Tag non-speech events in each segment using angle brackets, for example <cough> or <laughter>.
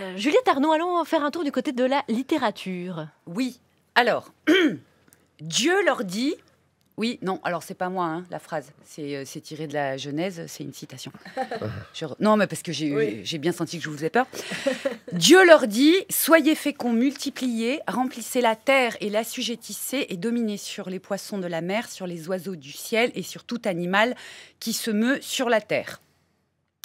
Euh, Juliette Arnaud, allons faire un tour du côté de la littérature. Oui, alors, <clears throat> Dieu leur dit. Oui, non, alors c'est pas moi, hein, la phrase. Euh, c'est tiré de la Genèse, c'est une citation. <laughs> Non, mais parce que j'ai bien senti que je vous faisais peur. <laughs> Dieu leur dit Soyez féconds, multipliez, remplissez la terre et l'assujettissez et dominez sur les poissons de la mer, sur les oiseaux du ciel et sur tout animal qui se meut sur la terre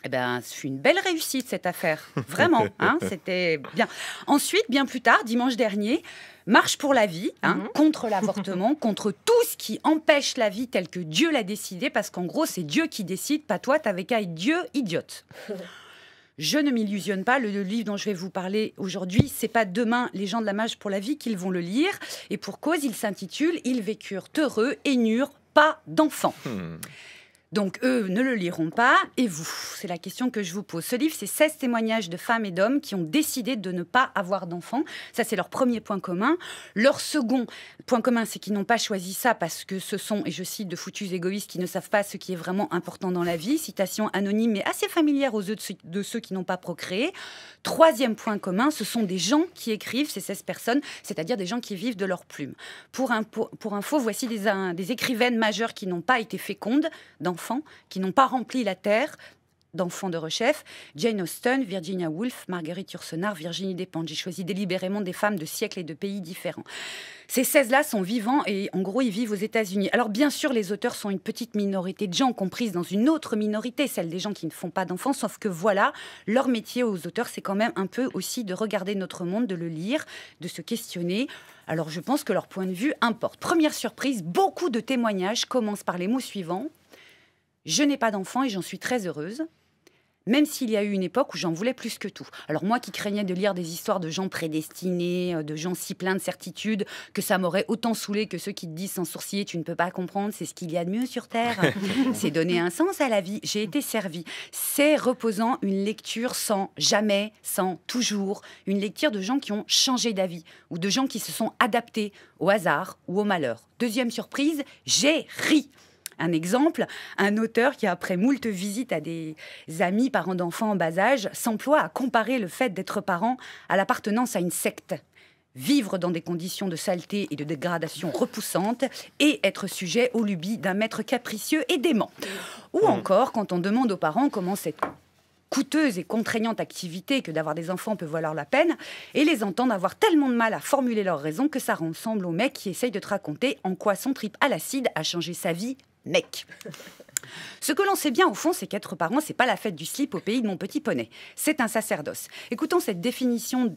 eh ben, ce une belle réussite cette affaire, vraiment. <laughs> Hein, c'était bien. Ensuite, bien plus tard, dimanche dernier, marche pour la vie, hein, mhm. contre l'avortement, <laughs> contre tout ce qui empêche la vie telle que Dieu l'a décidé, parce qu'en gros, c'est Dieu qui décide, pas toi, t'avais qu'à être Dieu idiote. <laughs> Je ne m'illusionne pas. Le, livre dont je vais vous parler aujourd'hui, c'est pas demain les gens de la marche pour la vie qu'ils vont le lire. Et pour cause, il s'intitule Ils vécurent heureux et n'eurent pas d'enfants. Hmm. Donc eux ne le liront pas. Et vous C'est la question que je vous pose. Ce livre, c'est 16 témoignages de femmes et d'hommes qui ont décidé de ne pas avoir d'enfants. Ça, c'est leur premier point commun. Leur second point commun, c'est qu'ils n'ont pas choisi ça parce que ce sont, et je cite, de foutus égoïstes qui ne savent pas ce qui est vraiment important dans la vie. Citation anonyme, mais assez familière aux yeux de ceux, qui n'ont pas procréé. Troisième point commun, ce sont des gens qui écrivent, ces 16 personnes, c'est-à-dire des gens qui vivent de leur plumes. Pour, info, voici des, des écrivaines majeures qui n'ont pas été fécondes dans enfants qui n'ont pas rempli la terre d'enfants de rechef, Jane Austen, Virginia Woolf, Marguerite Yourcenar, Virginie Despentes. J'ai choisi délibérément des femmes de siècles et de pays différents. Ces 16-là sont vivants et en gros, ils vivent aux États-Unis. Alors bien sûr, les auteurs sont une petite minorité de gens, comprises dans une autre minorité, celle des gens qui ne font pas d'enfants, sauf que voilà, leur métier aux auteurs, c'est quand même un peu aussi de regarder notre monde, de le lire, de se questionner. Alors je pense que leur point de vue importe. Première surprise, beaucoup de témoignages commencent par les mots suivants. Je n'ai pas d'enfant et j'en suis très heureuse. Même s'il y a eu une époque où j'en voulais plus que tout. Alors moi qui craignais de lire des histoires de gens prédestinés, euh, de gens si pleins de certitudes, que ça m'aurait autant saoulé que ceux qui te disent sans sourciller, tu ne peux pas comprendre, c'est ce qu'il y a de mieux sur Terre. <laughs> c'est donner un sens à la vie. J'ai été servie. C'est reposant une lecture sans jamais, sans toujours, une lecture de gens qui ont changé d'avis ou de gens qui se sont adaptés au hasard ou au malheur. Deuxième surprise, j'ai ri un exemple, un auteur qui, après moult visites à des amis, parents d'enfants en bas âge, s'emploie à comparer le fait d'être parent à l'appartenance à une secte vivre dans des conditions de saleté et de dégradation repoussantes et être sujet aux lubies d'un maître capricieux et dément. Ou hmm. encore quand on demande aux parents comment cette coûteuse et contraignante activité que d'avoir des enfants peut valoir la peine, et les entendre avoir tellement de mal à formuler leurs raisons que ça ressemble au mec qui essaye de te raconter en quoi son trip à l'acide a changé sa vie mec. Ce que l'on sait bien au fond, c'est qu'être parent, c'est pas la fête du slip au pays de mon petit poney. C'est un sacerdoce. Écoutons cette définition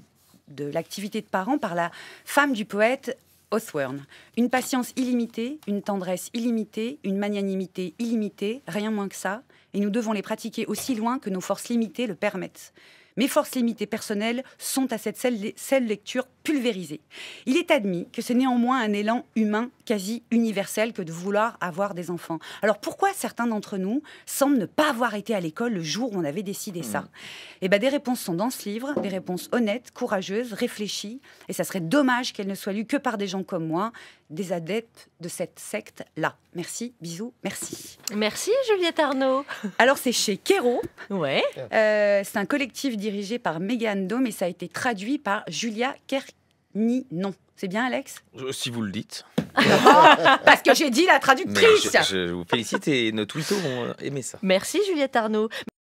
de l'activité de parent par la femme du poète Hawthorne. Une patience illimitée, une tendresse illimitée, une magnanimité illimitée, rien moins que ça, et nous devons les pratiquer aussi loin que nos forces limitées le permettent. Mes forces limitées personnelles sont à cette seule lecture pulvérisées. Il est admis que c'est néanmoins un élan humain quasi universelle que de vouloir avoir des enfants. Alors pourquoi certains d'entre nous semblent ne pas avoir été à l'école le jour où on avait décidé ça hmm. Eh ben, des réponses sont dans ce livre, des réponses honnêtes, courageuses, réfléchies, et ça serait dommage qu'elles ne soient lues que par des gens comme moi, des adeptes de cette secte-là. Merci, bisous, merci. Merci Juliette Arnaud. <laughs> Alors c'est chez Kero. Ouais. Euh, c'est un collectif dirigé par Megan Dome et ça a été traduit par Julia Kerninon. C'est bien, Alex euh, Si vous le dites. Ah, parce que j'ai dit la traductrice. Je, vous félicite et nos twittos vont aimer ça. Merci, Juliette Arnaud.